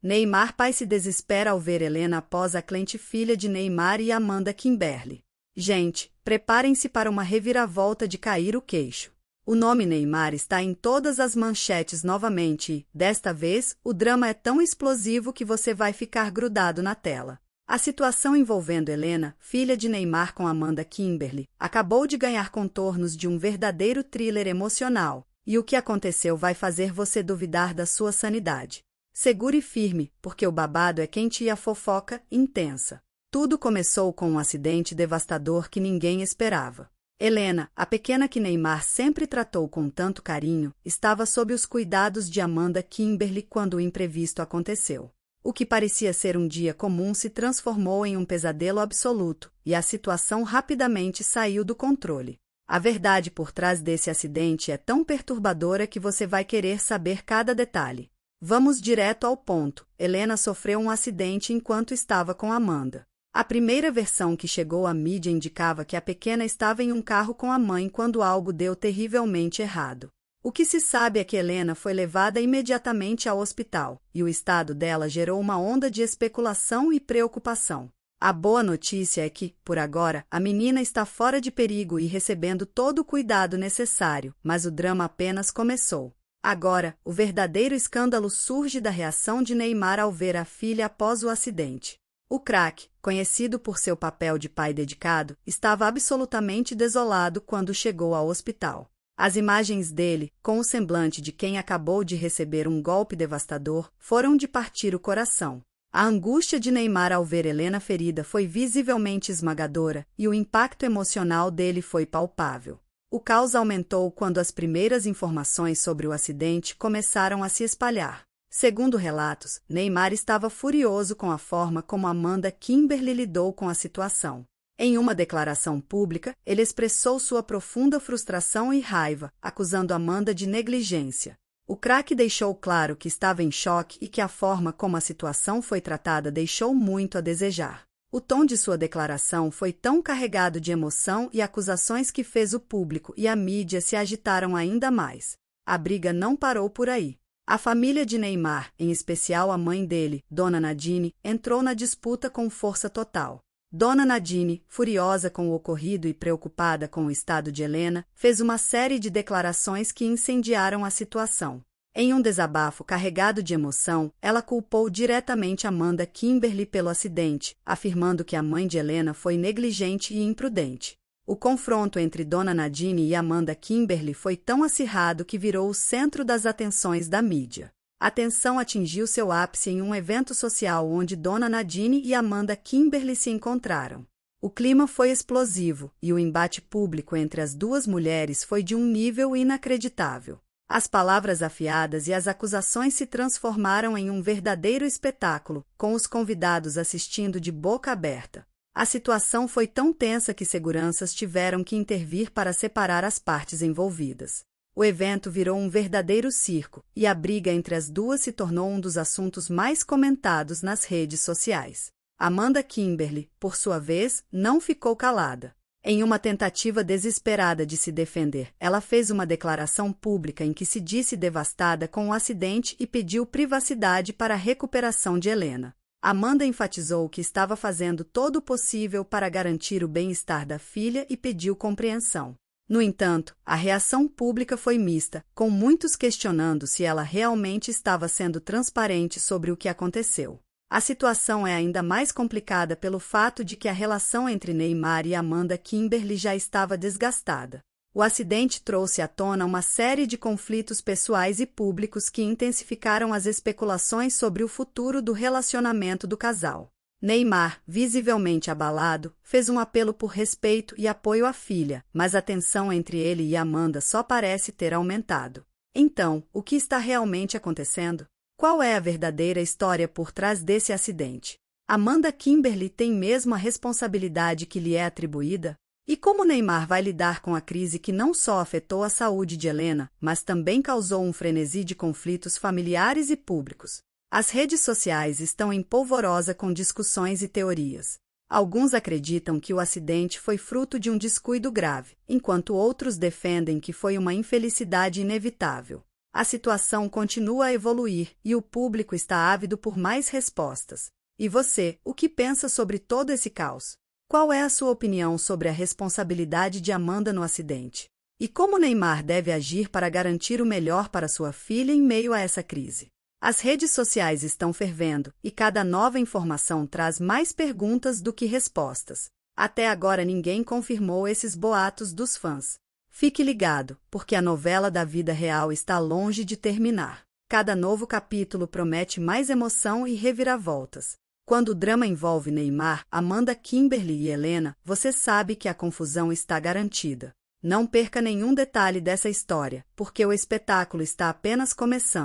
Neymar pai se desespera ao ver Helena após a cliente filha de Neymar e Amanda Kimberly. Gente, preparem-se para uma reviravolta de cair o queixo. O nome Neymar está em todas as manchetes novamente e, desta vez, o drama é tão explosivo que você vai ficar grudado na tela. A situação envolvendo Helena, filha de Neymar com Amanda Kimberly, acabou de ganhar contornos de um verdadeiro thriller emocional, e o que aconteceu vai fazer você duvidar da sua sanidade seguro e firme, porque o babado é quente e a fofoca, intensa. Tudo começou com um acidente devastador que ninguém esperava. Helena, a pequena que Neymar sempre tratou com tanto carinho, estava sob os cuidados de Amanda Kimberly quando o imprevisto aconteceu. O que parecia ser um dia comum se transformou em um pesadelo absoluto, e a situação rapidamente saiu do controle. A verdade por trás desse acidente é tão perturbadora que você vai querer saber cada detalhe. Vamos direto ao ponto. Helena sofreu um acidente enquanto estava com Amanda. A primeira versão que chegou à mídia indicava que a pequena estava em um carro com a mãe quando algo deu terrivelmente errado. O que se sabe é que Helena foi levada imediatamente ao hospital, e o estado dela gerou uma onda de especulação e preocupação. A boa notícia é que, por agora, a menina está fora de perigo e recebendo todo o cuidado necessário, mas o drama apenas começou. Agora, o verdadeiro escândalo surge da reação de Neymar ao ver a filha após o acidente. O craque, conhecido por seu papel de pai dedicado, estava absolutamente desolado quando chegou ao hospital. As imagens dele, com o semblante de quem acabou de receber um golpe devastador, foram de partir o coração. A angústia de Neymar ao ver Helena ferida foi visivelmente esmagadora e o impacto emocional dele foi palpável. O caos aumentou quando as primeiras informações sobre o acidente começaram a se espalhar. Segundo relatos, Neymar estava furioso com a forma como Amanda Kimberly lidou com a situação. Em uma declaração pública, ele expressou sua profunda frustração e raiva, acusando Amanda de negligência. O craque deixou claro que estava em choque e que a forma como a situação foi tratada deixou muito a desejar. O tom de sua declaração foi tão carregado de emoção e acusações que fez o público e a mídia se agitaram ainda mais. A briga não parou por aí. A família de Neymar, em especial a mãe dele, Dona Nadine, entrou na disputa com força total. Dona Nadine, furiosa com o ocorrido e preocupada com o estado de Helena, fez uma série de declarações que incendiaram a situação. Em um desabafo carregado de emoção, ela culpou diretamente Amanda Kimberly pelo acidente, afirmando que a mãe de Helena foi negligente e imprudente. O confronto entre Dona Nadine e Amanda Kimberly foi tão acirrado que virou o centro das atenções da mídia. A tensão atingiu seu ápice em um evento social onde Dona Nadine e Amanda Kimberly se encontraram. O clima foi explosivo e o embate público entre as duas mulheres foi de um nível inacreditável. As palavras afiadas e as acusações se transformaram em um verdadeiro espetáculo, com os convidados assistindo de boca aberta. A situação foi tão tensa que seguranças tiveram que intervir para separar as partes envolvidas. O evento virou um verdadeiro circo, e a briga entre as duas se tornou um dos assuntos mais comentados nas redes sociais. Amanda Kimberly, por sua vez, não ficou calada. Em uma tentativa desesperada de se defender, ela fez uma declaração pública em que se disse devastada com o acidente e pediu privacidade para a recuperação de Helena. Amanda enfatizou que estava fazendo todo o possível para garantir o bem-estar da filha e pediu compreensão. No entanto, a reação pública foi mista, com muitos questionando se ela realmente estava sendo transparente sobre o que aconteceu. A situação é ainda mais complicada pelo fato de que a relação entre Neymar e Amanda Kimberly já estava desgastada. O acidente trouxe à tona uma série de conflitos pessoais e públicos que intensificaram as especulações sobre o futuro do relacionamento do casal. Neymar, visivelmente abalado, fez um apelo por respeito e apoio à filha, mas a tensão entre ele e Amanda só parece ter aumentado. Então, o que está realmente acontecendo? Qual é a verdadeira história por trás desse acidente? Amanda Kimberly tem mesmo a responsabilidade que lhe é atribuída? E como Neymar vai lidar com a crise que não só afetou a saúde de Helena, mas também causou um frenesi de conflitos familiares e públicos? As redes sociais estão em polvorosa com discussões e teorias. Alguns acreditam que o acidente foi fruto de um descuido grave, enquanto outros defendem que foi uma infelicidade inevitável. A situação continua a evoluir e o público está ávido por mais respostas. E você, o que pensa sobre todo esse caos? Qual é a sua opinião sobre a responsabilidade de Amanda no acidente? E como Neymar deve agir para garantir o melhor para sua filha em meio a essa crise? As redes sociais estão fervendo e cada nova informação traz mais perguntas do que respostas. Até agora ninguém confirmou esses boatos dos fãs. Fique ligado, porque a novela da vida real está longe de terminar. Cada novo capítulo promete mais emoção e reviravoltas. Quando o drama envolve Neymar, Amanda Kimberly e Helena, você sabe que a confusão está garantida. Não perca nenhum detalhe dessa história, porque o espetáculo está apenas começando.